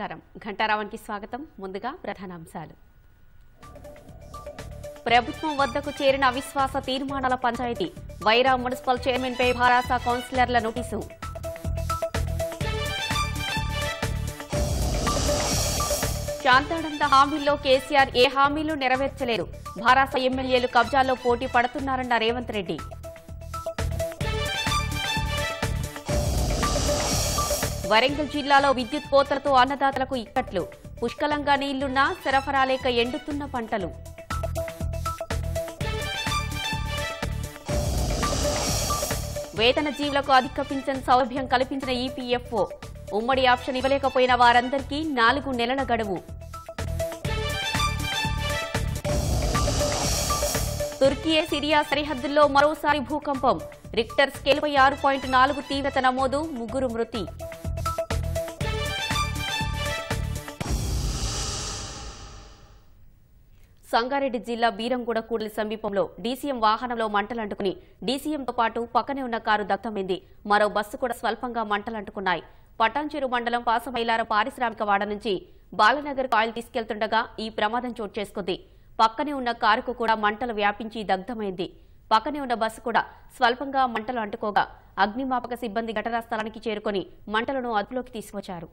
నమస్కారం ఘంటారావానికి స్వాగతం ముందుగా అంశాలు ప్రభుత్వం వద్దకు చేరిన అవిశ్వాస తీర్మానాల పంచాయతీ వైరా మున్సిపల్ చైర్మన్ పై భారాస కౌన్సిలర్ల నోటీసు శాంతానంద హామీల్లో కేసీఆర్ ఏ హామీలు నెరవేర్చలేదు భారాస ఎమ్మెల్యేలు కబ్జాలో పోటీ పడుతున్నారన్న రేవంత్ రెడ్డి వరంగల్ జిల్లాలో విద్యుత్ కోతలతో అన్నదాతలకు ఇక్కట్లు పుష్కలంగా నీళ్లున్నా సరఫరా లేక ఎండుతున్న పంటలు వేతన జీవులకు అధిక పింఛన్ సౌలభ్యం కల్పించిన ఈపీఎఫ్ఓ ఉమ్మడి ఆప్షన్ ఇవ్వలేకపోయిన వారందరికీ నాలుగు నెలల గడువు తుర్కియే సిరియా సరిహద్దుల్లో మరోసారి భూకంపం రిక్టర్ స్కేల్పై ఆరు పాయింట్ నాలుగు తీవ్రత నమోదు ముగ్గురు మృతి సంగారెడ్డి జిల్లా బీరంగూడ కూడలి సమీపంలో డీసీఎం వాహనంలో మంటలంటుకుని డీసీఎంతో పాటు పక్కనే ఉన్న కారు దగ్ధమైంది మరో బస్సు కూడా స్వల్పంగా మంటలంటుకున్నాయి పటాంచేరు మండలం పాసమైలార పారిశ్రామిక వాడ నుంచి బాలనగర్ కాయిల్ తీసుకెళ్తుండగా ఈ ప్రమాదం చోటు చేసుకుంది పక్కనే ఉన్న కారుకు కూడా మంటలు వ్యాపించి దగ్ధమైంది పక్కనే ఉన్న బస్సు కూడా స్వల్పంగా మంటలు అంటుకోగా అగ్నిమాపక సిబ్బంది ఘటనా స్థలానికి చేరుకుని మంటలను అదుపులోకి తీసుకొచ్చారు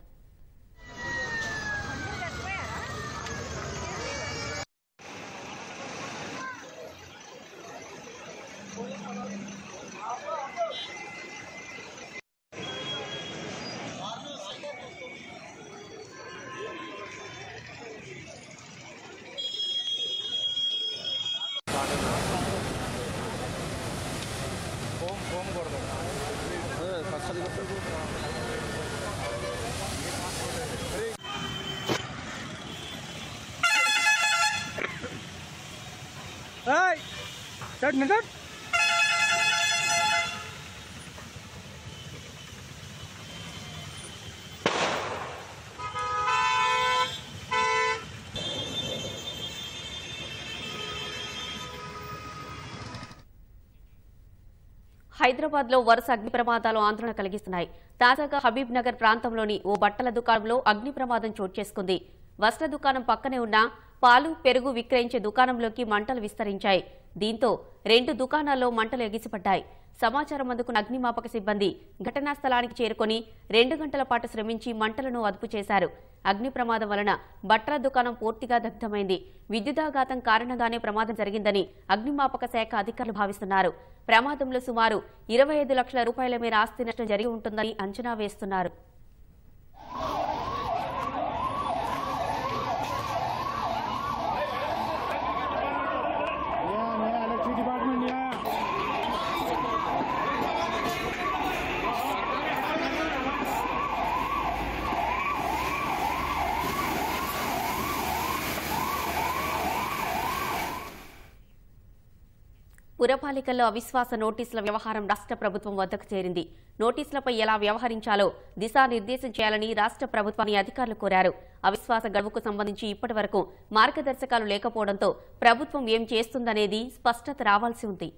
హైదరాబాద్ లో వరుస అగ్ని ప్రమాదాలు ఆందోళన కలిగిస్తున్నాయి తాజాగా హబీబ్ నగర్ ప్రాంతంలోని ఓ బట్టల దుకాణంలో అగ్ని ప్రమాదం చోటు చేసుకుంది వస్త్ర దుకాణం పక్కనే ఉన్న పాలు పెరుగు విక్రయించే దుకాణంలోకి మంటలు విస్తరించాయి దీంతో రెండు దుకాణాల్లో మంటలు ఎగిసిపడ్డాయి సమాచారం అందుకున్న అగ్నిమాపక సిబ్బంది ఘటనా స్థలానికి చేరుకుని రెండు గంటల పాటు శ్రమించి మంటలను అదుపు చేశారు అగ్ని ప్రమాదం వలన బట్టల దుకాణం పూర్తిగా దగ్ధమైంది విద్యుదాఘాతం కారణంగానే ప్రమాదం జరిగిందని అగ్నిమాపక శాఖ అధికారులు భావిస్తున్నారు ప్రమాదంలో సుమారు ఇరవై లక్షల రూపాయల మేర ఆస్తి నష్టం జరిగి ఉంటుందని అంచనా వేస్తున్నారు పురపాలికల్లో అవిశ్వాస నోటీసుల వ్యవహారం రాష్ట్ర ప్రభుత్వం వద్దకు చేరింది నోటీసులపై ఎలా వ్యవహరించాలో దిశానిర్దేశం చేయాలని రాష్ట్ర ప్రభుత్వాన్ని అధికారులు కోరారు అవిశ్వాస గడువుకు సంబంధించి ఇప్పటి వరకు మార్గదర్శకాలు లేకపోవడంతో ప్రభుత్వం ఏం చేస్తుందనేది స్పష్టత రావాల్సి ఉంది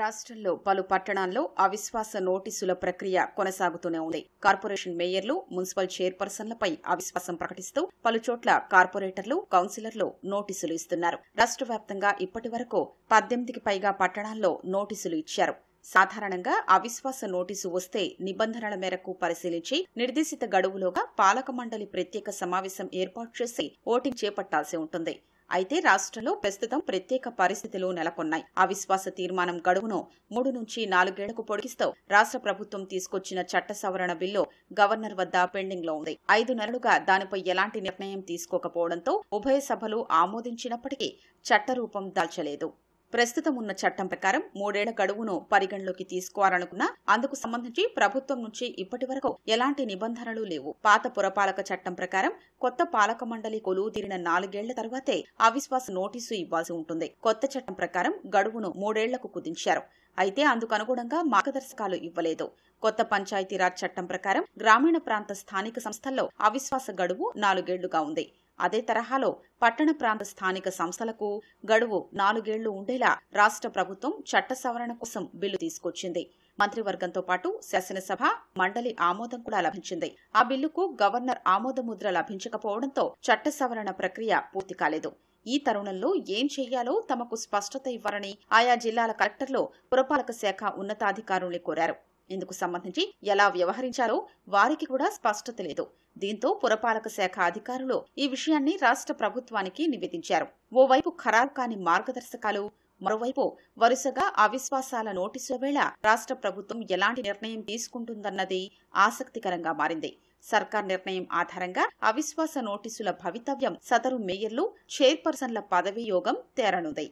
రాష్ట్రంలో పలు పట్టణాల్లో అవిశ్వాస నోటీసుల ప్రక్రియ కొనసాగుతూనే ఉంది కార్పొరేషన్ మేయర్లు మున్సిపల్ చైర్పర్సన్లపై అవిశ్వాసం ప్రకటిస్తూ పలుచోట్ల కార్పొరేటర్లు కౌన్సిలర్లు నోటీసులు ఇస్తున్నారు రాష్ట్ర వ్యాప్తంగా ఇప్పటి వరకు పద్దెనిమిదికి పైగా పట్టణాల్లో నోటీసులు ఇచ్చారు సాధారణంగా అవిశ్వాస నోటీసు వస్తే నిబంధనల మేరకు పరిశీలించి నిర్దేశిత గడువులోగా పాలక మండలి ప్రత్యేక సమావేశం ఏర్పాటు చేసి ఓటింగ్ చేపట్టాల్సి ఉంటుంది అయితే రాష్ట్రంలో ప్రస్తుతం ప్రత్యేక పరిస్థితులు నెలకొన్నాయి అవిశ్వాస తీర్మానం గడువును మూడు నుంచి నాలుగేళ్లకు పొడిగిస్తూ రాష్ట్ర ప్రభుత్వం తీసుకొచ్చిన చట్ట సవరణ బిల్లు గవర్నర్ వద్ద పెండింగ్ లో ఉంది ఐదు నెలలుగా దానిపై ఎలాంటి నిర్ణయం తీసుకోకపోవడంతో ఉభయ సభలు ఆమోదించినప్పటికీ చట్టరూపం దాల్చలేదు ప్రస్తుతం ఉన్న చట్టం ప్రకారం మూడేళ్ల గడువును పరిగణలోకి తీసుకోవాలనుకున్నా అందుకు సంబంధించి ప్రభుత్వం నుంచి ఇప్పటి వరకు ఎలాంటి నిబంధనలు లేవు పాత పురపాలక చట్టం ప్రకారం కొత్త పాలక మండలి కొలువు తీరిన నాలుగేళ్ల తర్వాతే అవిశ్వాస నోటీసు ఇవ్వాల్సి ఉంటుంది కొత్త చట్టం ప్రకారం గడువును మూడేళ్లకు కుదించారు అయితే అందుకు అనుగుణంగా మార్గదర్శకాలు ఇవ్వలేదు కొత్త పంచాయతీరాజ్ చట్టం ప్రకారం గ్రామీణ ప్రాంత స్థానిక సంస్థల్లో అవిశ్వాస గడువు నాలుగేళ్లుగా ఉంది అదే తరహాలో పట్టణ ప్రాంత స్థానిక సంస్థలకు గడువు నాలుగేళ్లు ఉండేలా రాష్ట్ర ప్రభుత్వం చట్ట సవరణ కోసం బిల్లు తీసుకొచ్చింది మంత్రివర్గంతో పాటు శాసనసభ మండలి ఆమోదం కూడా లభించింది ఆ బిల్లుకు గవర్నర్ ఆమోదముద్ర లభించకపోవడంతో చట్ట సవరణ ప్రక్రియ పూర్తి కాలేదు ఈ తరుణంలో ఏం చేయాలో తమకు స్పష్టత ఇవ్వాలని ఆయా జిల్లాల కలెక్టర్లు పురపాలక శాఖ ఉన్నతాధికారుల్ని కోరారు ఇందుకు సంబంధించి ఎలా వ్యవహరించారో వారికి కూడా స్పష్టత లేదు దీంతో పురపాలక శాఖ అధికారులు ఈ విషయాన్ని రాష్ట్ర ప్రభుత్వానికి నివేదించారు ఓవైపు ఖరారు కాని మార్గదర్శకాలు మరోవైపు వరుసగా అవిశ్వాసాల నోటీసుల వేళ రాష్ట్ర ప్రభుత్వం ఎలాంటి నిర్ణయం తీసుకుంటుందన్నది ఆసక్తికరంగా మారింది సర్కార్ నిర్ణయం ఆధారంగా అవిశ్వాస నోటీసుల భవితవ్యం సదరు మేయర్లు చైర్పర్సన్ల పదవియోగం తేరనుంది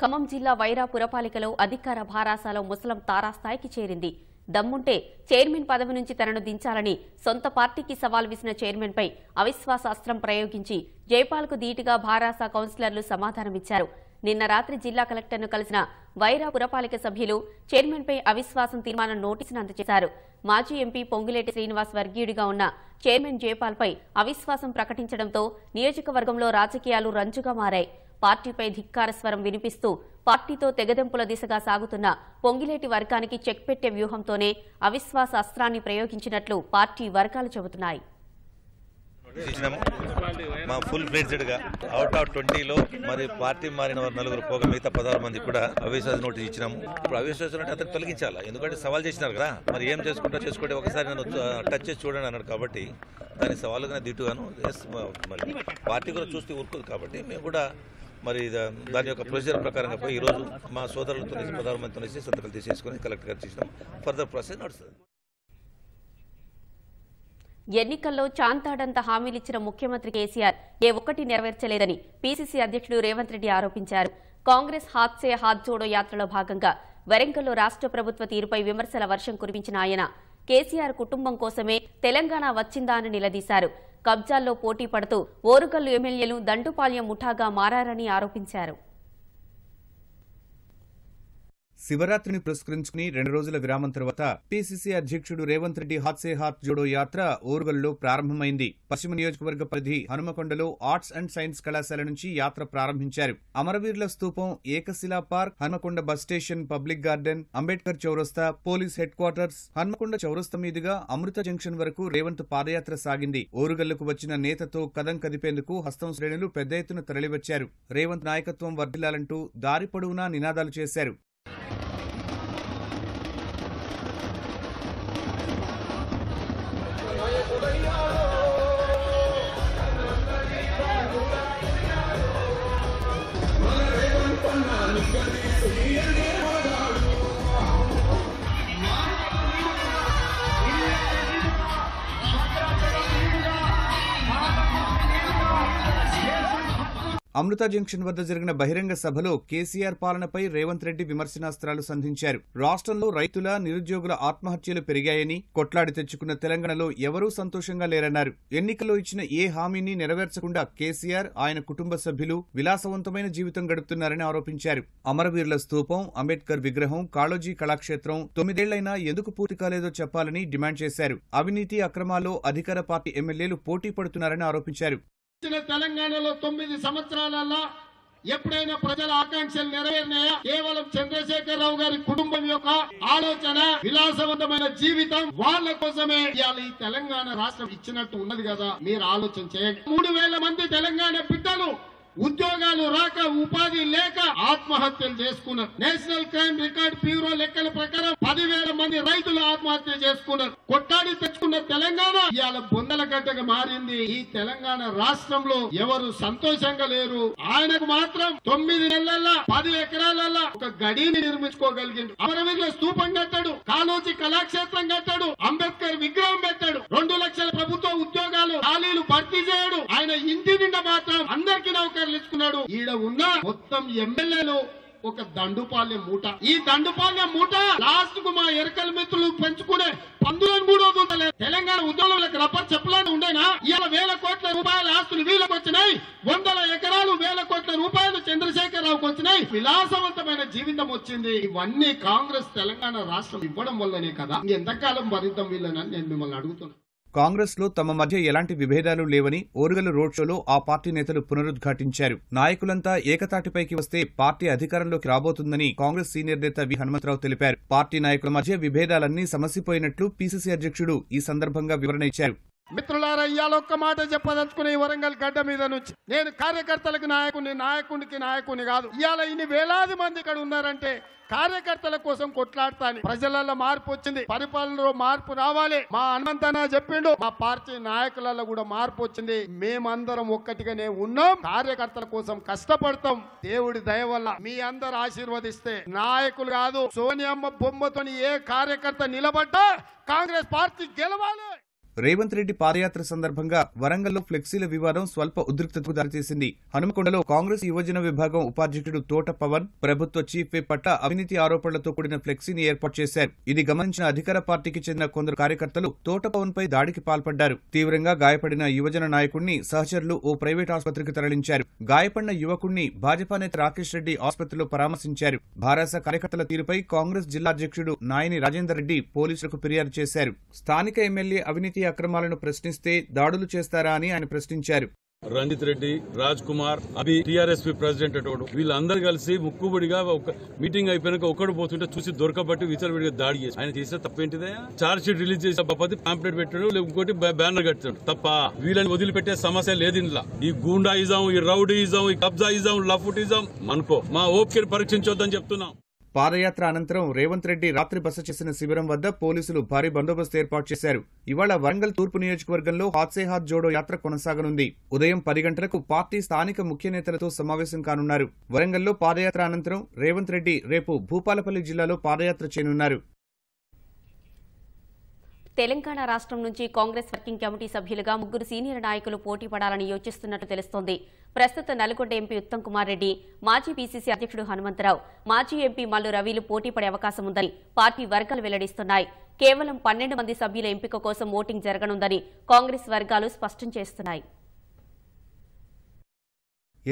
ఖమ్మం జిల్లా వైరా పురపాలికలో అధికార భారాసాలో ముసలం తారాస్థాయికి చేరింది దమ్ముంటే చైర్మన్ పదవి నుంచి తనను దించాలని సొంత పార్టీకి సవాల్ విసిన చైర్మన్పై అవిశ్వాసాస్త్రం ప్రయోగించి జైపాల్కు ధీటుగా భారాస కౌన్సిలర్లు సమాధానమిచ్చారు నిన్న రాత్రి జిల్లా కలెక్టర్ను కలిసిన వైరా పురపాలిక సభ్యులు చైర్మన్పై అవిశ్వాసం తీర్మానం నోటీసును అందజేశారు మాజీ ఎంపీ పొంగులేటి శ్రీనివాస్ వర్గీయుడిగా ఉన్న చైర్మన్ జైపాల్పై అవిశ్వాసం ప్రకటించడంతో నియోజకవర్గంలో రాజకీయాలు రంజుగా మారాయి పార్టీపై ధిక్కార స్వరం వినిపిస్తూ పార్టీతో తెగదెంపుల దిశగా సాగుతున్న పొంగిలేటి వర్గానికి చెక్ పెట్టే వ్యూహంతోనే అవిశ్వాస అస్త్రాన్ని ప్రయోగించినట్లు పార్టీ వర్గాలు చెబుతున్నాయి మా ఫుల్ ఫ్లెడ్జెడ్గా అవుట్ ఆఫ్ ట్వంటీలో మరి పార్టీ మారిన వారు నలుగురు పోగ మిగతా పదహారు మంది కూడా అవిశ్వాస నోటీస్ ఇచ్చినాము ఇప్పుడు అవిశ్వాస నోటీ అతను తొలగించాలా ఎందుకంటే సవాల్ చేసినారు కదా మరి ఏం చేసుకుంటా చేసుకుంటే ఒకసారి నన్ను టచ్ చేసి చూడండి అన్నాడు కాబట్టి దాని సవాలుగా దిట్టుగాను ఎస్ మరి పార్టీ కూడా చూస్తే ఊరుకోదు కాబట్టి మేము కూడా మరి దాని యొక్క ప్రొసీజర్ ప్రకారంగా పోయి ఈరోజు మా సోదరులతో ప్రధానమంత్రితో సంతకాలు తీసేసుకుని కలెక్టర్ గారు చేసినాం ఫర్దర్ ప్రాసెస్ నడుస్తుంది ఎన్నికల్లో చాంతాడంత హామీలిచ్చిన ముఖ్యమంత్రి కేసీఆర్ ఏ ఒక్కటి నెరవేర్చలేదని పీసీసీ అధ్యక్షుడు రేవంత్ రెడ్డి ఆరోపించారు కాంగ్రెస్ హాత్సే హాత్జోడో యాత్రలో భాగంగా వరంగల్లో రాష్ట ప్రభుత్వ తీరుపై విమర్శల వర్షం కురిపించిన ఆయన కేసీఆర్ కుటుంబం కోసమే తెలంగాణ వచ్చిందా అని నిలదీశారు కబ్జాల్లో పోటీ పడుతూ ఓరుగల్లు ఎమ్మెల్యేలు దంటుపాల్యం ముఠాగా మారారని ఆరోపించారు శివరాత్రిని పురస్కరించుకుని రెండు రోజుల విరామం తర్వాత పీసీసీ అధ్యక్షుడు రేవంత్ రెడ్డి హాత్సే హాత్ జోడో యాత్ర ఓర్గల్లో ప్రారంభమైంది పశ్చిమ నియోజకవర్గ పరిధి హనుమకొండలో ఆర్ట్స్ అండ్ సైన్స్ కళాశాల నుంచి యాత్ర ప్రారంభించారు అమరవీరుల స్తూపం Ekashila park Hanamkonda bus station public garden Ambedkar చౌరస్తా పోలీస్ హెడ్ క్వార్టర్స్ హనుమకొండ చౌరస్త మీదుగా అమృత జంక్షన్ వరకు రేవంత్ పాదయాత్ర సాగింది ఓరుగల్లుకు వచ్చిన నేతతో కదం కదిపేందుకు హస్తం శ్రేణులు పెద్ద ఎత్తున తరలివచ్చారు రేవంత్ నాయకత్వం వర్ధిల్లాలంటూ దారి పొడవునా నినాదాలు చేశారు అమృత జంక్షన్ వద్ద జరిగిన బహిరంగ సభలో కేసీఆర్ పాలనపై రేవంత్ రెడ్డి విమర్శనాస్త్రాలు సంధించారు రాష్ట్రంలో రైతుల నిరుద్యోగుల ఆత్మహత్యలు పెరిగాయని కొట్లాడి తెచ్చుకున్న తెలంగాణలో ఎవరూ సంతోషంగా లేరన్నారు ఎన్నికల్లో ఇచ్చిన ఏ హామీని నెరవేర్చకుండా కేసీఆర్ ఆయన కుటుంబ సభ్యులు విలాసవంతమైన జీవితం గడుపుతున్నారని ఆరోపించారు అమరవీరుల స్థూపం అంబేద్కర్ విగ్రహం కాళోజీ కళాక్షేత్రం తొమ్మిదేళ్లైనా ఎందుకు పూర్తి కాలేదో చెప్పాలని డిమాండ్ చేశారు అవినీతి అక్రమాల్లో అధికార పార్టీ ఎమ్మెల్యేలు పోటీ పడుతున్నారని ఆరోపించారు ఇచ్చిన తెలంగాణలో తొమ్మిది సంవత్సరాలలో ఎప్పుడైనా ప్రజల ఆకాంక్షలు నెరవేరినాయా కేవలం చంద్రశేఖర్ రావు గారి కుటుంబం యొక్క ఆలోచన విలాసవంతమైన జీవితం వాళ్ళ కోసమే ఇవ్వాలి ఈ తెలంగాణ రాష్ట్రం ఇచ్చినట్టు ఉన్నది కదా మీరు ఆలోచన చేయండి మూడు మంది తెలంగాణ బిడ్డలు ఉద్యోగాలు రాక ఉపాధి లేక ఆత్మహత్యలు చేసుకున్నారు నేషనల్ క్రైమ్ రికార్డ్ బ్యూరో లెక్కల ప్రకారం పదివేల మంది రైతులు ఆత్మహత్య చేసుకున్నారు కొట్టాడి తెచ్చుకున్న తెలంగాణ ఇవాళ బొందల గడ్డగా మారింది ఈ తెలంగాణ రాష్ట్రంలో ఎవరు సంతోషంగా లేరు ఆయనకు మాత్రం తొమ్మిది నెలల పది ఎకరాలల్లా ఒక గడిని నిర్మించుకోగలిగింది అమరవీరుల స్తూపం కట్టాడు కాలోచి కళాక్షేత్రం కట్టాడు అంబేద్కర్ విగ్రహం పెట్టాడు రెండు లక్షల ప్రభుత్వ ఉద్యోగాలు ఖాళీలు భర్తీ చేయడు ఆయన ఇంటి నిండా మాత్రం అందరికీ నౌకర్ ఆశ్రయం ఈడ ఉన్న మొత్తం ఎమ్మెల్యేలు ఒక దండుపాల్యం మూట ఈ దండుపాల్యం మూట లాస్ట్ కు మా ఎరకల మిత్రులు పెంచుకునే పందులను కూడా చూడలేదు తెలంగాణ ఉద్యోగులకు రబ్బర్ చెప్పలాంటి ఉండేనా ఇవాళ వేల కోట్ల రూపాయల ఆస్తులు వీళ్ళకు వచ్చినాయి వందల ఎకరాలు వేల కోట్ల రూపాయలు రావుకు వచ్చినాయి విలాసవంతమైన జీవితం వచ్చింది ఇవన్నీ కాంగ్రెస్ తెలంగాణ రాష్ట్రం ఇవ్వడం వల్లనే కదా ఎంతకాలం భరిద్దాం వీళ్ళని నేను మిమ్మల్ని అడుగుతున్నాను కాంగ్రెస్లో తమ మధ్య ఎలాంటి విభేదాలు లేవని ఓరుగల రోడ్ షోలో ఆ పార్టీ నేతలు పునరుద్ఘాటించారు నాయకులంతా ఏకతాటిపైకి వస్తే పార్టీ అధికారంలోకి రాబోతుందని కాంగ్రెస్ సీనియర్ నేత వి హనుమంతరావు తెలిపారు పార్టీ నాయకుల మధ్య విభేదాలన్నీ సమసిపోయినట్లు పీసీసీ అధ్యక్షుడు ఈ సందర్భంగా వివరణ ఇచ్చారు మిత్రులారా ఇవాళ ఒక్క మాట చెప్పదలుచుకునే వరంగల్ గడ్డ మీద నుంచి నేను కార్యకర్తలకు నాయకుని నాయకునికి నాయకుని కాదు ఇవాళ ఇన్ని వేలాది మంది ఇక్కడ ఉన్నారంటే కార్యకర్తల కోసం కొట్లాడతాను ప్రజలలో మార్పు వచ్చింది పరిపాలనలో మార్పు రావాలి మా హనుమంతన చెప్పిండు మా పార్టీ నాయకులలో కూడా మార్పు వచ్చింది మేమందరం ఒక్కటిగానే ఉన్నాం కార్యకర్తల కోసం కష్టపడతాం దేవుడి దయ వల్ల మీ అందరు ఆశీర్వదిస్తే నాయకులు కాదు సోనియమ్మ బొమ్మతోని ఏ కార్యకర్త నిలబడ్డా కాంగ్రెస్ పార్టీ గెలవాలి రేవంత్ రెడ్డి పాదయాత్ర సందర్భంగా వరంగల్లో ఫ్లెక్సీల వివాదం స్వల్ప ఉద్రిక్తతకు దారితీసింది హనుమకొండలో కాంగ్రెస్ యువజన విభాగం ఉపాధ్యక్షుడు తోట పవన్ ప్రభుత్వ చీఫ్ విప్ పట్ల అవినీతి ఆరోపణలతో కూడిన ఫ్లెక్సీని ఏర్పాటు చేశారు ఇది గమనించిన అధికార పార్టీకి చెందిన కొందరు కార్యకర్తలు తోట పవన్ పై దాడికి పాల్పడ్డారు తీవ్రంగా గాయపడిన యువజన నాయకుడిని సహచరులు ఓ ప్రైవేట్ ఆసుపత్రికి తరలించారు గాయపడిన యువకుణ్ణి భాజపా నేత రాకేష్ రెడ్డి ఆసుపత్రిలో పరామర్శించారు భారస కార్యకర్తల తీరుపై కాంగ్రెస్ జిల్లా అధ్యక్షుడు నాయని రాజేందర్ రెడ్డి పోలీసులకు ఫిర్యాదు చేశారు స్థానిక ఎమ్మెల్యే అవినీతి అక్రమాలను ప్రశ్నిస్తే దాడులు చేస్తారా అని ఆయన ప్రశ్నించారు రంజిత్ రెడ్డి రాజ్ కుమార్ అభి టిఆర్ఎస్ ప్రెసిడెంట్ అటువంటి వీళ్ళందరూ కలిసి ముక్కుబడిగా ఒక మీటింగ్ అయిపోయినాక ఒకటి పోతుంటే చూసి దొరకబట్టి విచారవిడిగా దాడి చేసి ఆయన చేసిన తప్పేంటిదే చార్జ్ షీట్ రిలీజ్ చేసే పద్ధతి పాంప్లెట్ పెట్టాడు ఇంకోటి బ్యానర్ కట్టాడు తప్ప వీళ్ళని వదిలిపెట్టే సమస్య లేదు ఇంట్లో ఈ గూండాయిజం ఈ రౌడీయిజం ఈ కబ్జాయిజం లఫుటిజం అనుకో మా ఓపికను పరీక్షించొద్దని చెప్తున్నాం పాదయాత్ర అనంతరం రేవంత్ రెడ్డి రాత్రి బస చేసిన శిబిరం వద్ద పోలీసులు భారీ బందోబస్తు ఏర్పాటు చేశారు ఇవాళ వరంగల్ తూర్పు నియోజకవర్గంలో హాత్సే హాత్ జోడో యాత్ర కొనసాగనుంది ఉదయం పది గంటలకు పార్టీ స్థానిక ముఖ్య నేతలతో సమావేశం కానున్నారు వరంగల్లో పాదయాత్ర అనంతరం రేవంత్ రెడ్డి రేపు భూపాలపల్లి జిల్లాలో పాదయాత్ర చేయనున్నారు తెలంగాణ రాష్ట్రం నుంచి కాంగ్రెస్ వర్కింగ్ కమిటీ సభ్యులుగా ముగ్గురు సీనియర్ నాయకులు పోటీ పడాలని యోచిస్తున్నట్లు తెలుస్తోంది ప్రస్తుత నల్గొండ ఎంపీ ఉత్తమ్ కుమార్ రెడ్డి మాజీ పీసీసీ అధ్యక్షుడు హనుమంతరావు మాజీ ఎంపీ మల్లు రవిలు పోటీ పడే అవకాశం ఉందని పార్టీ వర్గాలు వెల్లడిస్తున్నాయి కేవలం పన్నెండు మంది సభ్యుల ఎంపిక కోసం ఓటింగ్ జరగనుందని కాంగ్రెస్ వర్గాలు స్పష్టం చేస్తున్నాయి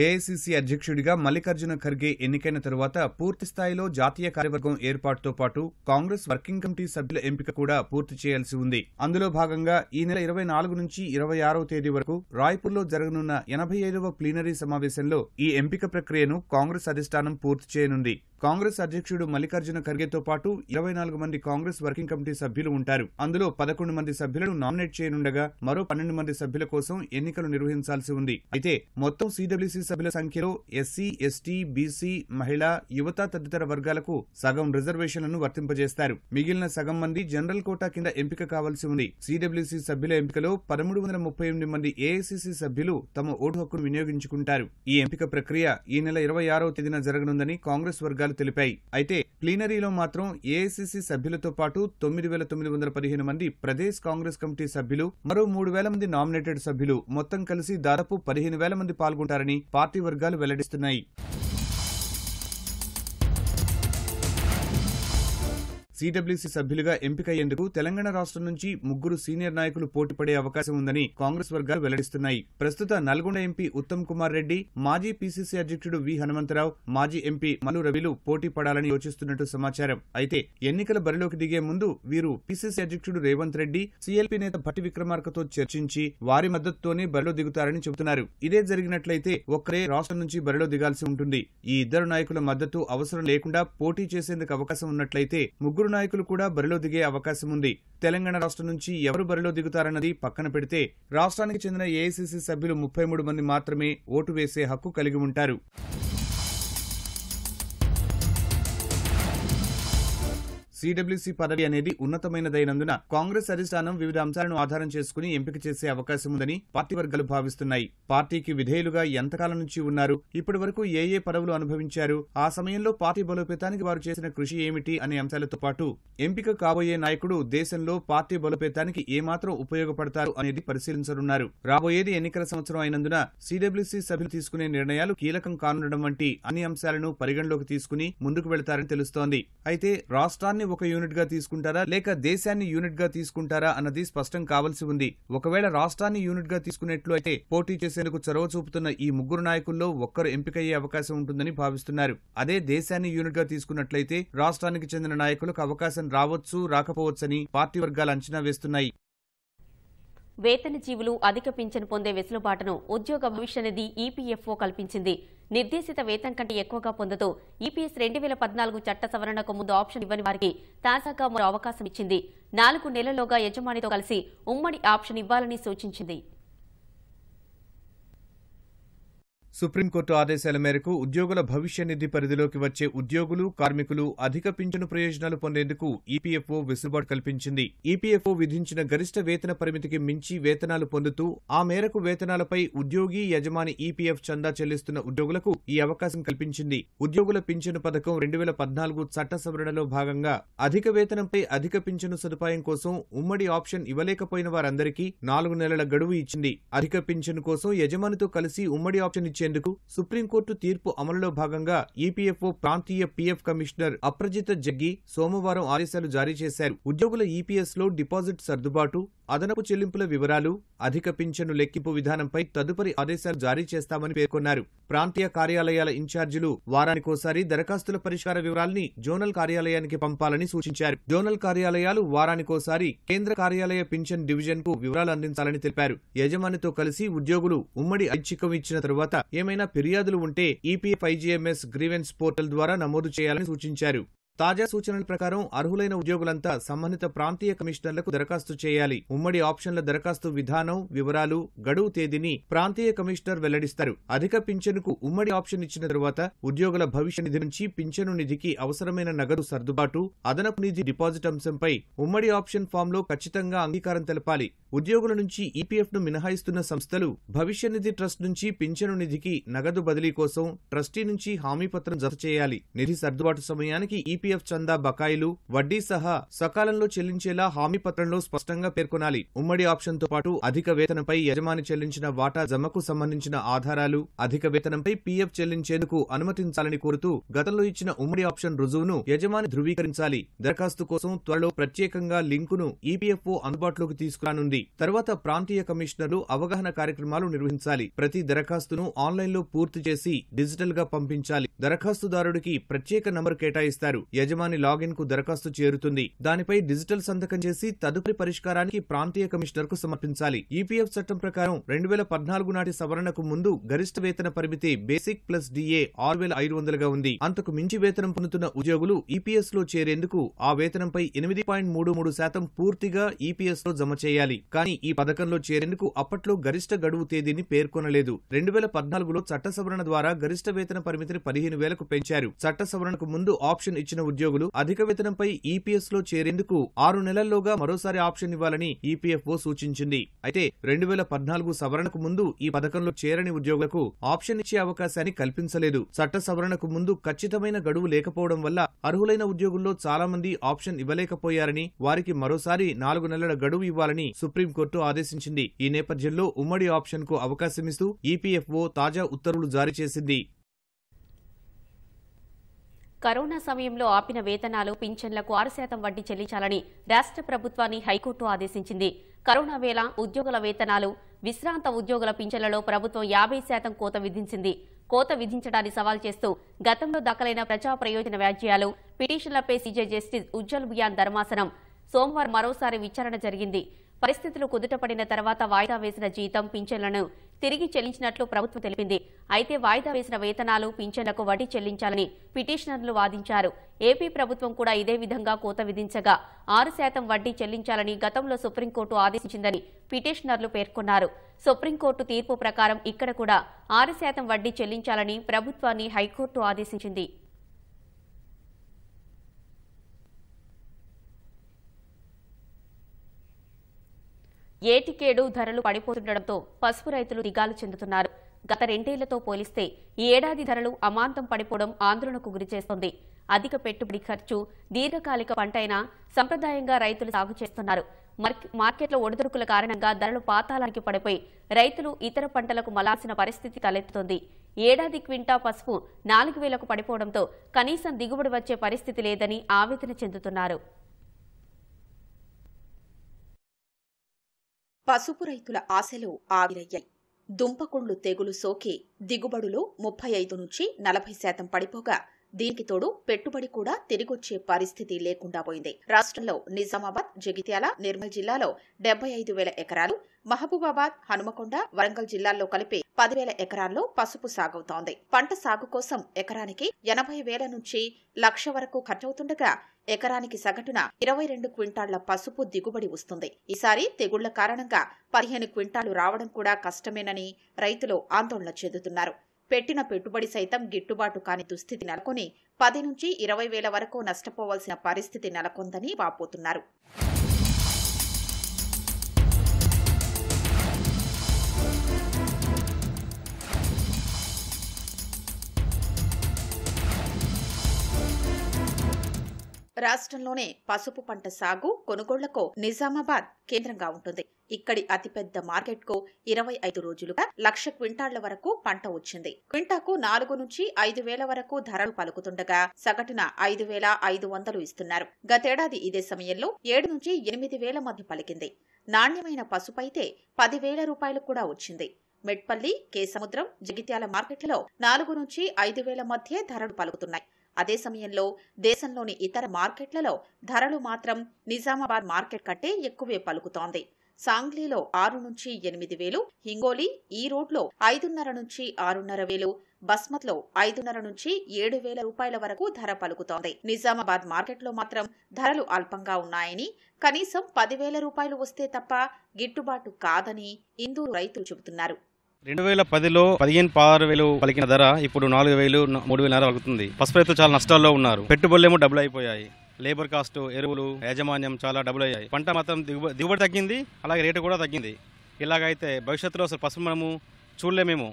ఏఐసిసి అధ్యక్షుడిగా మల్లికార్జున ఖర్గే ఎన్నికైన తరువాత పూర్తిస్థాయిలో జాతీయ కార్యవర్గం ఏర్పాటుతో పాటు కాంగ్రెస్ వర్కింగ్ కమిటీ సభ్యుల ఎంపిక కూడా పూర్తి చేయాల్సి ఉంది అందులో భాగంగా ఈ నెల ఇరవై నాలుగు నుంచి ఇరవై ఆరవ తేదీ వరకు రాయ్పూర్లో జరగనున్న ఎనభై ఐదవ ప్లీనరీ సమావేశంలో ఈ ఎంపిక ప్రక్రియను కాంగ్రెస్ అధిష్టానం పూర్తి చేయనుంది కాంగ్రెస్ అధ్యక్షుడు మల్లికార్జున ఖర్గేతో పాటు ఇరవై నాలుగు మంది కాంగ్రెస్ వర్కింగ్ కమిటీ సభ్యులు ఉంటారు అందులో పదకొండు మంది సభ్యులను నామినేట్ చేయనుండగా మరో పన్నెండు మంది సభ్యుల కోసం ఎన్నికలు నిర్వహించాల్సి ఉంది అయితే మొత్తం సీడబ్ల్యూసీ సభ్యుల సంఖ్యలో ఎస్సీ ఎస్టీ బీసీ మహిళా యువత తదితర వర్గాలకు సగం రిజర్వేషన్లను వర్తింపజేస్తారు మిగిలిన సగం మంది జనరల్ కోటా కింద ఎంపిక కావాల్సి ఉంది సీడబ్ల్యూసీ సభ్యుల ఎంపికలో పదమూడు వందల ముప్పై ఎనిమిది మంది ఏఐసీసీ సభ్యులు తమ ఓటు హక్కును వినియోగించుకుంటారు ఈ ఎంపిక ప్రక్రియ ఈ నెల ఇరవై ఆరో తేదీన జరగనుందని కాంగ్రెస్ వర్గాలు వర్గాలు తెలిపాయి అయితే ప్లీనరీలో మాత్రం ఏఐసిసి సభ్యులతో పాటు తొమ్మిది వేల తొమ్మిది వందల పదిహేను మంది ప్రదేశ్ కాంగ్రెస్ కమిటీ సభ్యులు మరో మూడు వేల మంది నామినేటెడ్ సభ్యులు మొత్తం కలిసి దాదాపు పదిహేను వేల మంది పాల్గొంటారని పార్టీ వర్గాలు వెల్లడిస్తున్నాయి సీడబ్ల్యూసీ సభ్యులుగా ఎంపికయ్యేందుకు తెలంగాణ రాష్ట్రం నుంచి ముగ్గురు సీనియర్ నాయకులు పోటీపడే అవకాశం ఉందని కాంగ్రెస్ వర్గాలు వెల్లడిస్తున్నాయి ప్రస్తుత నల్గొండ ఎంపీ ఉత్తమ్ కుమార్ రెడ్డి మాజీ పీసీసీ అధ్యక్షుడు వి హనుమంతరావు మాజీ ఎంపీ మను రవిలు పోటీ పడాలని యోచిస్తున్నట్టు సమాచారం అయితే ఎన్నికల బరిలోకి దిగే ముందు వీరు పీసీసీ అధ్యక్షుడు రేవంత్ రెడ్డి సీఎల్పీ నేత భట్టి విక్రమార్కతో చర్చించి వారి మద్దతుతోనే బరిలో దిగుతారని చెబుతున్నారు ఇదే జరిగినట్లయితే ఒక్కరే రాష్ట్రం నుంచి బరిలో దిగాల్సి ఉంటుంది ఈ ఇద్దరు నాయకుల మద్దతు అవసరం లేకుండా పోటీ చేసేందుకు అవకాశం ఉన్నట్లయితే ముగ్గురు ముగ్గురు నాయకులు కూడా బరిలో దిగే అవకాశం ఉంది తెలంగాణ రాష్ట్రం నుంచి ఎవరు బరిలో దిగుతారన్నది పక్కన పెడితే రాష్ట్రానికి చెందిన ఏఐసీసీ సభ్యులు ముప్పై మూడు మంది మాత్రమే ఓటు వేసే హక్కు కలిగి ఉంటారు సీడబ్ల్యూసీ పదవి అనేది ఉన్నతమైనదైనందున కాంగ్రెస్ అధిష్టానం వివిధ అంశాలను ఆధారం చేసుకుని ఎంపిక చేసే అవకాశం ఉందని పార్టీ వర్గాలు భావిస్తున్నాయి పార్టీకి విధేయులుగా ఎంతకాలం నుంచి ఉన్నారు ఇప్పటి వరకు ఏ ఏ పదవులు అనుభవించారు ఆ సమయంలో పార్టీ బలోపేతానికి వారు చేసిన కృషి ఏమిటి అనే అంశాలతో పాటు ఎంపిక కాబోయే నాయకుడు దేశంలో పార్టీ బలోపేతానికి ఏమాత్రం ఉపయోగపడతారు అనేది పరిశీలించనున్నారు రాబోయేది ఎన్నికల సంవత్సరం అయినందున సీడబ్ల్యూసీ సభ్యులు తీసుకునే నిర్ణయాలు కీలకం కానుండడం వంటి అన్ని అంశాలను పరిగణలోకి తీసుకుని ముందుకు వెళతారని తెలుస్తోంది అయితే రాష్ట్రాన్ని ఒక యూనిట్గా తీసుకుంటారా లేక దేశాన్ని యూనిట్గా తీసుకుంటారా అన్నది స్పష్టం కావాల్సి ఉంది ఒకవేళ రాష్ట్రాన్ని యూనిట్గా తీసుకున్నట్లు అయితే పోటీ చేసేందుకు చొరవ చూపుతున్న ఈ ముగ్గురు నాయకుల్లో ఒక్కరు ఎంపికయ్యే అవకాశం ఉంటుందని భావిస్తున్నారు అదే దేశాన్ని యూనిట్గా తీసుకున్నట్లయితే రాష్ట్రానికి చెందిన నాయకులకు అవకాశం రావచ్చు రాకపోవచ్చని పార్టీ వర్గాలు అంచనా వేస్తున్నాయి జీవులు అధిక పింఛను పొందే వెసులుబాటును ఉద్యోగ భవిష్య నిధి ఈపీఎఫ్ఓ కల్పించింది నిర్దేశిత వేతం కంటే ఎక్కువగా పొందుతూ ఈపీఎస్ e రెండు వేల పద్నాలుగు చట్ట సవరణకు ముందు ఆప్షన్ ఇవ్వని వారికి తాజాగా మరో అవకాశం ఇచ్చింది నాలుగు నెలల్లోగా యజమానితో కలిసి ఉమ్మడి ఆప్షన్ ఇవ్వాలని సూచించింది సుప్రీంకోర్టు ఆదేశాల మేరకు ఉద్యోగుల భవిష్య నిధి పరిధిలోకి వచ్చే ఉద్యోగులు కార్మికులు అధిక పింఛను ప్రయోజనాలు పొందేందుకు ఈపీఎఫ్ఓ వెసులుబాటు కల్పించింది ఈపీఎఫ్ఓ విధించిన గరిష్ట వేతన పరిమితికి మించి వేతనాలు పొందుతూ ఆ మేరకు వేతనాలపై ఉద్యోగి యజమాని ఈపీఎఫ్ చందా చెల్లిస్తున్న ఉద్యోగులకు ఈ అవకాశం కల్పించింది ఉద్యోగుల పింఛను పథకం రెండు వేల పద్నాలుగు చట్ట సవరణలో భాగంగా అధిక వేతనంపై అధిక పింఛను సదుపాయం కోసం ఉమ్మడి ఆప్షన్ ఇవ్వలేకపోయిన వారందరికీ నాలుగు నెలల గడువు ఇచ్చింది అధిక పింఛను కోసం యజమానితో కలిసి ఉమ్మడి ఆప్షన్ ఇచ్చే నిర్వహించేందుకు సుప్రీంకోర్టు తీర్పు అమలులో భాగంగా ఈపీఎఫ్ఓ ప్రాంతీయ పీఎఫ్ కమిషనర్ అప్రజిత జగ్గి సోమవారం ఆదేశాలు జారీ చేశారు ఉద్యోగుల ఈపీఎస్లో డిపాజిట్ సర్దుబాటు అదనపు చెల్లింపుల వివరాలు అధిక పింఛను లెక్కింపు విధానంపై తదుపరి ఆదేశాలు జారీ చేస్తామని పేర్కొన్నారు ప్రాంతీయ కార్యాలయాల ఇన్ఛార్జీలు వారానికోసారి దరఖాస్తుల పరిష్కార వివరాల్ని జోనల్ కార్యాలయానికి పంపాలని సూచించారు జోనల్ కార్యాలయాలు వారానికోసారి కేంద్ర కార్యాలయ పింఛన్ డివిజన్ కు వివరాలు అందించాలని తెలిపారు యజమానితో కలిసి ఉద్యోగులు ఉమ్మడి ఐచ్ఛికం ఇచ్చిన తరువాత ఏమైనా ఫిర్యాదులు ఉంటే ఈపీఎఫ్ఐజీఎంఎస్ గ్రీవెన్స్ పోర్టల్ ద్వారా నమోదు చేయాలని సూచించారు తాజా సూచనల ప్రకారం అర్హులైన ఉద్యోగులంతా సంబంధిత ప్రాంతీయ కమిషనర్లకు దరఖాస్తు చేయాలి ఉమ్మడి ఆప్షన్ల దరఖాస్తు విధానం వివరాలు గడువు తేదీని ప్రాంతీయ కమిషనర్ వెల్లడిస్తారు అధిక పింఛనుకు ఉమ్మడి ఆప్షన్ ఇచ్చిన తరువాత ఉద్యోగుల భవిష్య నిధి నుంచి పింఛను నిధికి అవసరమైన నగదు సర్దుబాటు అదనపు నిధి డిపాజిట్ అంశంపై ఉమ్మడి ఆప్షన్ ఫామ్ లో ఖచ్చితంగా అంగీకారం తెలపాలి ఉద్యోగుల నుంచి ఈపీఎఫ్ ను మినహాయిస్తున్న సంస్థలు భవిష్య నిధి ట్రస్ట్ నుంచి పింఛను నిధికి నగదు బదిలీ కోసం ట్రస్టీ నుంచి హామీ పత్రం జత చేయాలి నిధి సర్దుబాటు సమయానికి ఈపీ ఈపీఎఫ్ చందా బకాయిలు వడ్డీ సహా సకాలంలో చెల్లించేలా హామీ పత్రంలో స్పష్టంగా పేర్కొనాలి ఉమ్మడి ఆప్షన్తో పాటు అధిక వేతనంపై యజమాని చెల్లించిన వాటా జమకు సంబంధించిన ఆధారాలు అధిక వేతనంపై పీఎఫ్ చెల్లించేందుకు అనుమతించాలని కోరుతూ గతంలో ఇచ్చిన ఉమ్మడి ఆప్షన్ రుజువును యజమాని ధృవీకరించాలి దరఖాస్తు కోసం త్వరలో ప్రత్యేకంగా లింకును ఈపీఎఫ్ఓ అందుబాటులోకి తీసుకురానుంది తర్వాత ప్రాంతీయ కమిషనర్లు అవగాహన కార్యక్రమాలు నిర్వహించాలి ప్రతి దరఖాస్తును ఆన్లైన్లో పూర్తి చేసి డిజిటల్ గా పంపించాలి దరఖాస్తుదారుడికి ప్రత్యేక నంబర్ కేటాయిస్తారు యజమాని లాగిన్ కు దరఖాస్తు చేరుతుంది దానిపై డిజిటల్ సంతకం చేసి తదుపరి పరిష్కారానికి ప్రాంతీయ కమిషనర్ కు సమర్పించాలి ఈపీఎఫ్ చట్టం ప్రకారం రెండు వేల పద్నాలుగు నాటి సవరణకు ముందు గరిష్ట వేతన పరిమితి బేసిక్ ప్లస్ డిఏ ఆరు వేల ఐదు వందలుగా ఉంది అంతకు మించి వేతనం పొందుతున్న ఉద్యోగులు ఈపీఎస్ లో చేరేందుకు ఆ వేతనంపై ఎనిమిది పాయింట్ మూడు మూడు శాతం పూర్తిగా ఈపీఎస్ లో జమ చేయాలి కానీ ఈ పథకంలో చేరేందుకు అప్పట్లో గరిష్ట గడువు తేదీని పేర్కొనలేదు రెండు వేల పద్నాలుగులో చట్ట సవరణ ద్వారా గరిష్ట వేతన పరిమితిని పదిహేను వేలకు పెంచారు చట్ట సవరణకు ముందు ఆప్షన్ ఇచ్చిన ఉద్యోగులు అధిక వేతనంపై ఈపీఎస్ లో చేరేందుకు ఆరు నెలల్లోగా మరోసారి ఆప్షన్ ఇవ్వాలని ఈపీఎఫ్ఓ సూచించింది అయితే రెండు వేల పద్నాలుగు సవరణకు ముందు ఈ పథకంలో చేరని ఉద్యోగులకు ఆప్షన్ ఇచ్చే అవకాశాన్ని కల్పించలేదు చట్ట సవరణకు ముందు ఖచ్చితమైన గడువు లేకపోవడం వల్ల అర్హులైన ఉద్యోగుల్లో చాలా మంది ఆప్షన్ ఇవ్వలేకపోయారని వారికి మరోసారి నాలుగు నెలల గడువు ఇవ్వాలని సుప్రీంకోర్టు ఆదేశించింది ఈ నేపథ్యంలో ఉమ్మడి ఆప్షన్ కు అవకాశమిస్తూ ఈపీఎఫ్ఓ తాజా ఉత్తర్వులు జారీ చేసింది కరోనా సమయంలో ఆపిన వేతనాలు పింఛన్లకు ఆరు శాతం వడ్డీ చెల్లించాలని రాష్ట్ర ప్రభుత్వాన్ని హైకోర్టు ఆదేశించింది కరోనా వేళ ఉద్యోగుల వేతనాలు విశ్రాంత ఉద్యోగుల పింఛన్లలో ప్రభుత్వం యాభై శాతం కోత విధించింది కోత విధించడాన్ని సవాల్ చేస్తూ గతంలో దాఖలైన ప్రజా ప్రయోజన వ్యాజ్యాలు పిటిషన్లపై సీజే జస్టిస్ ఉజ్వల్ బియాన్ ధర్మాసనం సోమవారం మరోసారి విచారణ జరిగింది పరిస్థితులు కుదుటపడిన తర్వాత వాయిదా వేసిన జీతం పింఛన్లను తిరిగి చెల్లించినట్లు ప్రభుత్వం తెలిపింది అయితే వాయిదా వేసిన వేతనాలు పింఛన్లకు వడ్డీ చెల్లించాలని పిటిషనర్లు వాదించారు ఏపీ ప్రభుత్వం కూడా ఇదే విధంగా కోత విధించగా ఆరు శాతం వడ్డీ చెల్లించాలని గతంలో సుప్రీంకోర్టు ఆదేశించిందని పిటిషనర్లు పేర్కొన్నారు సుప్రీంకోర్టు తీర్పు ప్రకారం ఇక్కడ కూడా ఆరు శాతం వడ్డీ చెల్లించాలని ప్రభుత్వాన్ని హైకోర్టు ఆదేశించింది ఏటికేడు ధరలు పడిపోతుండటంతో పసుపు రైతులు దిగాలు చెందుతున్నారు గత రెండేళ్లతో పోలిస్తే ఈ ఏడాది ధరలు అమాంతం పడిపోవడం ఆందోళనకు గురిచేస్తోంది అధిక పెట్టుబడి ఖర్చు దీర్ఘకాలిక పంట సంప్రదాయంగా రైతులు సాగు చేస్తున్నారు మార్కెట్లో ఒడిదుడుకుల కారణంగా ధరలు పాతాళానికి పడిపోయి రైతులు ఇతర పంటలకు మలాల్సిన పరిస్థితి తలెత్తుతోంది ఏడాది క్వింటా పసుపు నాలుగు వేలకు పడిపోవడంతో కనీసం దిగుబడి వచ్చే పరిస్థితి లేదని ఆవేదన చెందుతున్నారు పసుపు రైతుల ఆశలు ఆవిరయ్యాయి దుంపకుళ్ళు తెగులు సోకి దిగుబడులు ముప్పై ఐదు నుంచి నలభై శాతం పడిపోగా దీనికి తోడు పెట్టుబడి కూడా తిరిగొచ్చే పరిస్థితి లేకుండా పోయింది రాష్ట్రంలో నిజామాబాద్ జగిత్యాల నిర్మల్ జిల్లాలో డెబ్బై ఐదు వేల ఎకరాలు మహబూబాబాద్ హనుమకొండ వరంగల్ జిల్లాల్లో కలిపి పదివేల ఎకరాల్లో పసుపు సాగవుతోంది పంట సాగు కోసం ఎకరానికి ఎనభై వేల నుంచి లక్ష వరకు ఖర్చవుతుండగా ఎకరానికి సగటున ఇరవై రెండు క్వింటాళ్ల పసుపు దిగుబడి వస్తుంది ఈసారి తెగుళ్ల కారణంగా పదిహేను క్వింటాలు రావడం కూడా కష్టమేనని రైతులు ఆందోళన చెందుతున్నారు పెట్టిన పెట్టుబడి సైతం గిట్టుబాటు కాని దుస్థితి నెలకొని పది నుంచి ఇరవై వేల వరకు నష్టపోవాల్సిన పరిస్థితి నెలకొందని వాపోతున్నారు రాష్ట్రంలోనే పసుపు పంట సాగు కొనుగోళ్లకు నిజామాబాద్ కేంద్రంగా ఉంటుంది ఇక్కడి అతిపెద్ద మార్కెట్కు ఇరవై ఐదు రోజులుగా లక్ష క్వింటాళ్ల వరకు పంట వచ్చింది క్వింటాకు నాలుగు నుంచి ఐదు వేల వరకు ధరలు పలుకుతుండగా సగటున ఐదు వేల ఐదు వందలు ఇస్తున్నారు గతేడాది ఇదే సమయంలో ఏడు నుంచి ఎనిమిది వేల మధ్య పలికింది నాణ్యమైన పసుపైతే పదివేల రూపాయలు కూడా వచ్చింది మెట్పల్లి కేసముద్రం జగిత్యాల మార్కెట్లలో నాలుగు నుంచి ఐదు వేల మధ్య ధరలు పలుకుతున్నాయి అదే సమయంలో దేశంలోని ఇతర మార్కెట్లలో ధరలు మాత్రం నిజామాబాద్ మార్కెట్ కంటే ఎక్కువే పలుకుతోంది సాంగ్లీలో ఆరు నుంచి ఎనిమిది వేలు హింగోలి ఈ రోడ్లో ఐదున్నర నుంచి ఆరున్నర వేలు బస్మత్లో ఐదున్నర నుంచి ఏడు వేల రూపాయల వరకు ధర పలుకుతోంది నిజామాబాద్ మార్కెట్లో మాత్రం ధరలు అల్పంగా ఉన్నాయని కనీసం పదివేల రూపాయలు వస్తే తప్ప గిట్టుబాటు కాదని ఇందూరు రైతులు చెబుతున్నారు రెండు వేల పదిలో పదిహేను పదహారు వేలు పలికిన ధర ఇప్పుడు నాలుగు వేలు మూడు వేల పలుకుతుంది పసుపు రైతులు చాలా నష్టాల్లో ఉన్నారు పెట్టుబడులేమో డబ్బులు అయిపోయాయి లేబర్ కాస్ట్ ఎరువులు యాజమాన్యం చాలా డబుల్ అయ్యాయి పంట మాత్రం దిగుబడి తగ్గింది అలాగే రేటు కూడా తగ్గింది ఇలాగైతే భవిష్యత్తులో అసలు పసుపు మనము చూడలేమేమో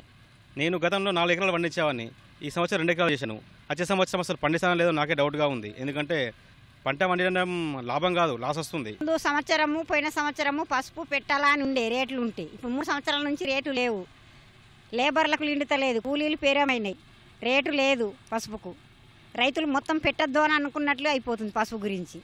నేను గతంలో నాలుగు ఎకరాలు పండించేవాడిని ఈ సంవత్సరం రెండు ఎకరాలు చేశాను వచ్చే సంవత్సరం అసలు పండిస్తానో లేదో నాకే డౌట్గా ఉంది ఎందుకంటే పంట పండించడం లాభం కాదు లాస్ వస్తుంది ముందు సంవత్సరము పోయిన సంవత్సరము పసుపు పెట్టాలా అని ఉండే రేట్లు ఉంటాయి ఇప్పుడు మూడు సంవత్సరాల నుంచి రేటు లేవు లేబర్లకు నిండుతలేదు కూలీలు పేరమైనాయి రేటు లేదు పసుపుకు రైతులు మొత్తం పెట్టద్దు అని అనుకున్నట్లు అయిపోతుంది పసుపు గురించి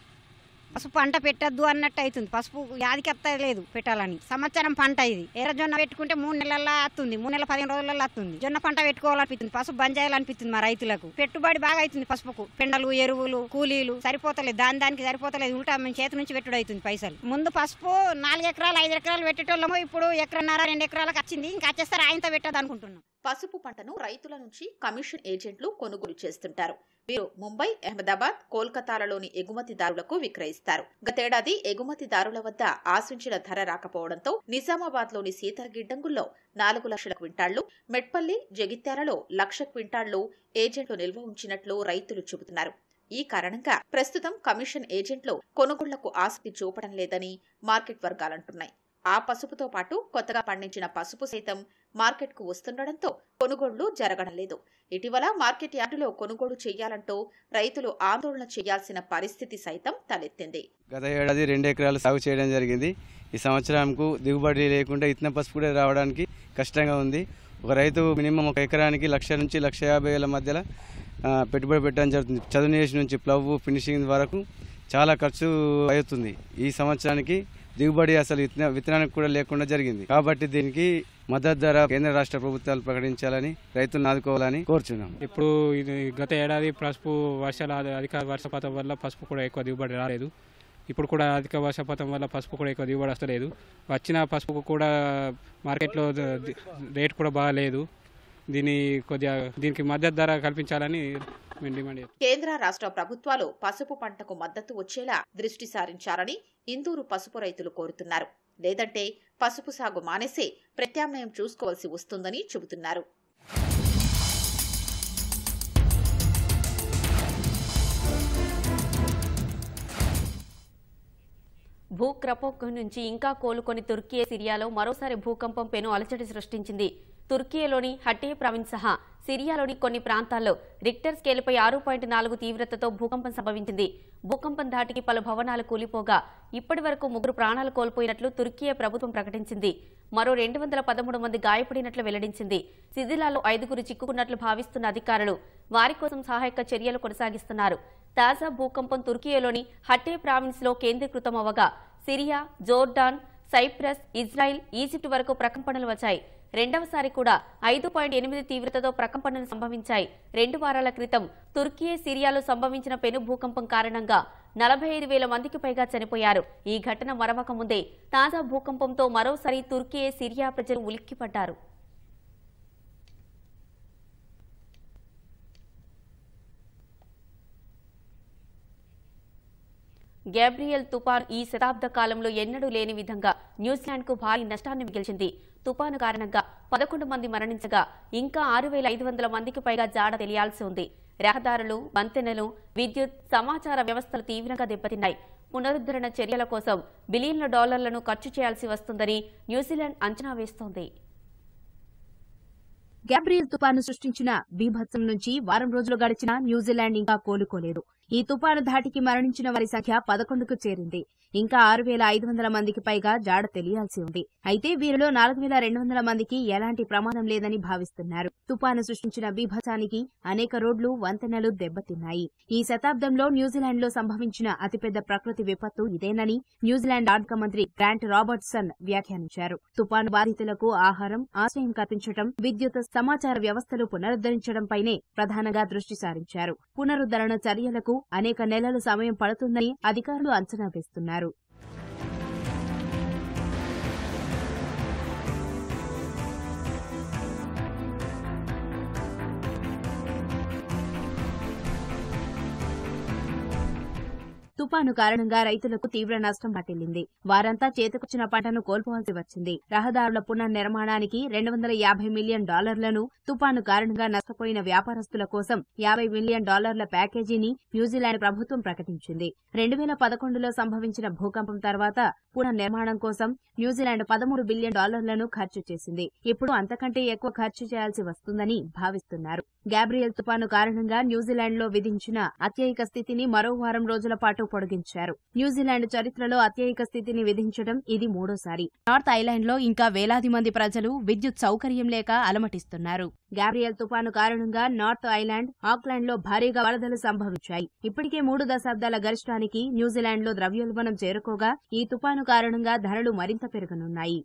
పసుపు పంట పెట్టద్దు అన్నట్టు అవుతుంది పసుపు యాదికి లేదు పెట్టాలని సంవత్సరం పంట ఇది ఎర్రజొన్న పెట్టుకుంటే మూడు నెలల్లో వస్తుంది మూడు నెలల పదిహేను రోజులలో వస్తుంది జొన్న పంట పెట్టుకోవాలనిపిస్తుంది పసుపు బంద్ చేయాలనిపిస్తుంది మా రైతులకు పెట్టుబడి బాగా అవుతుంది పసుపుకు పెండలు ఎరువులు కూలీలు సరిపోతలేదు దాని దానికి సరిపోతలేదు ఉల్టా మేము చేతి నుంచి పెట్టుడు అవుతుంది పైసలు ముందు పసుపు నాలుగు ఎకరాలు ఐదు ఎకరాలు పెట్టేటోళ్ళము ఇప్పుడు ఎకరన్నర రెండు ఎకరాలకు వచ్చింది ఇంకా వచ్చేస్తారు ఆయనతో పెట్టదు అనుకుంటున్నాం పసుపు పంటను రైతుల నుంచి కమిషన్ ఏజెంట్లు కొనుగోలు చేస్తుంటారు వీరు ముంబై అహ్మదాబాద్ కోల్కతాలలోని ఎగుమతిదారులకు విక్రయిస్తారు గతేడాది ఎగుమతిదారుల వద్ద ఆశించిన ధర రాకపోవడంతో నిజామాబాద్ లోని గిడ్డంగుల్లో నాలుగు లక్షల క్వింటాళ్లు మెట్పల్లి జగిత్యాలలో లక్ష క్వింటాళ్లు ఏజెంట్లు నిల్వ ఉంచినట్లు రైతులు చెబుతున్నారు ఈ కారణంగా ప్రస్తుతం కమిషన్ ఏజెంట్లు కొనుగోళ్లకు ఆసక్తి చూపడం లేదని మార్కెట్ వర్గాలంటున్నాయి ఆ పసుపుతో పాటు కొత్తగా పండించిన పసుపు సైతం మార్కెట్కు వస్తుండటంతో కొనుగోళ్లు జరగడం లేదు ఇటీవల మార్కెట్ యార్డులో కొనుగోలు చేయాలంటూ రైతులు ఆందోళన చేయాల్సిన పరిస్థితి సైతం తలెత్తింది గత ఏడాది రెండు ఎకరాలు సాగు చేయడం జరిగింది ఈ సంవత్సరంకు దిగుబడి లేకుండా ఇతన పసుపు కూడా రావడానికి కష్టంగా ఉంది ఒక రైతు మినిమం ఒక ఎకరానికి లక్ష నుంచి లక్ష యాభై వేల మధ్యలో పెట్టుబడి పెట్టడం జరుగుతుంది చదువు నుంచి ప్లవ్ ఫినిషింగ్ వరకు చాలా ఖర్చు అవుతుంది ఈ సంవత్సరానికి దిగుబడి అసలు విత్తనానికి కూడా లేకుండా జరిగింది కాబట్టి దీనికి మద్దతు ధర కేంద్ర రాష్ట్ర ప్రభుత్వాలు ప్రకటించాలని రైతులను ఆదుకోవాలని కోరుచున్నాం ఇప్పుడు ఇది గత ఏడాది పసుపు వర్షాల అధిక వర్షపాతం వల్ల పసుపు కూడా ఎక్కువ దిగుబడి రాలేదు ఇప్పుడు కూడా అధిక వర్షపాతం వల్ల పసుపు కూడా ఎక్కువ దిగుబడి వస్తలేదు వచ్చిన పసుపు కూడా మార్కెట్లో రేట్ కూడా బాగాలేదు దీన్ని దీని కొద్దిగా దీనికి మద్దతు ధర కల్పించాలని కేంద్ర రాష్ట్ర ప్రభుత్వాలు పసుపు పంటకు మద్దతు వచ్చేలా దృష్టి సారించాలని ఇందూరు పసుపు రైతులు కోరుతున్నారు లేదంటే పసుపు సాగు మానేసి ప్రత్యామ్నాయం చూసుకోవాల్సి వస్తుందని చెబుతున్నారు భూక్రపోక్ నుంచి ఇంకా కోలుకొని తుర్కీ సిరియాలో మరోసారి భూకంపం పెను అలచడి సృష్టించింది తుర్కీలోని హటే ప్రావిన్స్ సహా సిరియాలోని కొన్ని ప్రాంతాల్లో రిక్టర్ స్కేల్పై ఆరు పాయింట్ నాలుగు తీవ్రతతో భూకంపం సంభవించింది భూకంపం ధాటికి పలు భవనాలు కూలిపోగా ఇప్పటి వరకు ముగ్గురు ప్రాణాలు కోల్పోయినట్లు తుర్కీయ ప్రభుత్వం ప్రకటించింది మరో రెండు వందల పదమూడు మంది గాయపడినట్లు వెల్లడించింది శిథిలాల్లో ఐదుగురు చిక్కుకున్నట్లు భావిస్తున్న అధికారులు వారి కోసం సహాయక చర్యలు కొనసాగిస్తున్నారు తాజా భూకంపం తుర్కీయలోని హట్టే ప్రావిన్స్లో అవ్వగా Syria Jordan Cyprus Israel Egypt వరకు ప్రకంపనలు వచ్చాయి రెండవసారి కూడా ఐదు పాయింట్ ఎనిమిది తీవ్రతతో ప్రకంపనలు సంభవించాయి రెండు వారాల క్రితం తుర్కీ సిరియాలో సంభవించిన పెను భూకంపం కారణంగా నలభై ఐదు వేల మందికి పైగా చనిపోయారు ఈ ఘటన మరవకముందే తాజా భూకంపంతో మరోసారి తుర్కీ సిరియా ప్రజలు ఉలిక్కిపడ్డారు గ్యాబ్రియల్ తుపాన్ ఈ శతాబ్ద కాలంలో ఎన్నడూ లేని విధంగా న్యూజిలాండ్కు భారీ నష్టాన్ని మిగిల్చింది తుపాను కారణంగా పదకొండు మంది మరణించగా ఇంకా ఆరు మందికి పైగా జాడ తెలియాల్సి ఉంది రహదారులు వంతెనలు విద్యుత్ సమాచార వ్యవస్థలు తీవ్రంగా దెబ్బతిన్నాయి పునరుద్ధరణ చర్యల కోసం బిలియన్ల డాలర్లను ఖర్చు చేయాల్సి వస్తుందని న్యూజిలాండ్ అంచనా వేస్తోంది గ్యాబ్రియల్ తుపాను సృష్టించిన బీభత్సం నుంచి వారం రోజులు గడిచినా న్యూజిలాండ్ ఇంకా కోలుకోలేదు ఈ తుపాను ధాటికి మరణించిన వారి సంఖ్య పదకొండుకు చేరింది ఇంకా ఆరు వేల ఐదు వందల మందికి పైగా జాడ తెలియాల్సి ఉంది అయితే వీరిలో నాలుగు వేల రెండు వందల మందికి ఎలాంటి ప్రమాదం లేదని భావిస్తున్నారు తుపాను సృష్టించిన బీభత్సానికి అనేక రోడ్లు వంతెనలు దెబ్బతిన్నాయి ఈ శతాబ్దంలో న్యూజిలాండ్ లో సంభవించిన అతిపెద్ద ప్రకృతి విపత్తు ఇదేనని న్యూజిలాండ్ ఆర్థిక మంత్రి గ్రాంట్ రాబర్ట్సన్ వ్యాఖ్యానించారు తుపాను బాధితులకు ఆహారం ఆశ్రయం కల్పించడం విద్యుత్ సమాచార వ్యవస్థలు పునరుద్దరించడంపైనే ప్రధానంగా దృష్టి సారించారు పునరుద్ధరణ చర్యలకు అనేక నెలలు సమయం పడుతుందని అధికారులు అంచనా వేస్తున్నారు తుపాను కారణంగా రైతులకు తీవ్ర నష్టం పట్టిల్లింది వారంతా చేతికొచ్చిన పంటను కోల్పోవాల్సి వచ్చింది రహదారుల పునర్నిర్మాణానికి రెండు వందల యాభై మిలియన్ డాలర్లను తుపాను కారణంగా నష్టపోయిన వ్యాపారస్తుల కోసం యాభై మిలియన్ డాలర్ల ప్యాకేజీని న్యూజిలాండ్ ప్రభుత్వం ప్రకటించింది రెండు వేల పదకొండులో సంభవించిన భూకంపం తర్వాత పునర్నిర్మాణం కోసం న్యూజిలాండ్ పదమూడు బిలియన్ డాలర్లను ఖర్చు చేసింది ఇప్పుడు అంతకంటే ఎక్కువ ఖర్చు చేయాల్సి వస్తుందని భావిస్తున్నారు గ్యాబ్రియల్ తుపాను కారణంగా న్యూజిలాండ్లో విధించిన అత్యయిక స్థితిని మరో వారం రోజుల పాటు పొడిగించారు న్యూజిలాండ్ చరిత్రలో అత్యధిక స్థితిని విధించడం ఇది మూడోసారి నార్త్ ఐలాండ్ లో ఇంకా వేలాది మంది ప్రజలు విద్యుత్ సౌకర్యం లేక అలమటిస్తున్నారు గాబ్రియల్ తుపాను కారణంగా నార్త్ ఐలాండ్ ఆక్లాండ్ లో భారీగా వరదలు సంభవించాయి ఇప్పటికే మూడు దశాబ్దాల గరిష్టానికి న్యూజిలాండ్ లో ద్రవ్యోల్బణం చేరుకోగా ఈ తుపాను కారణంగా ధరలు మరింత పెరగనున్నాయి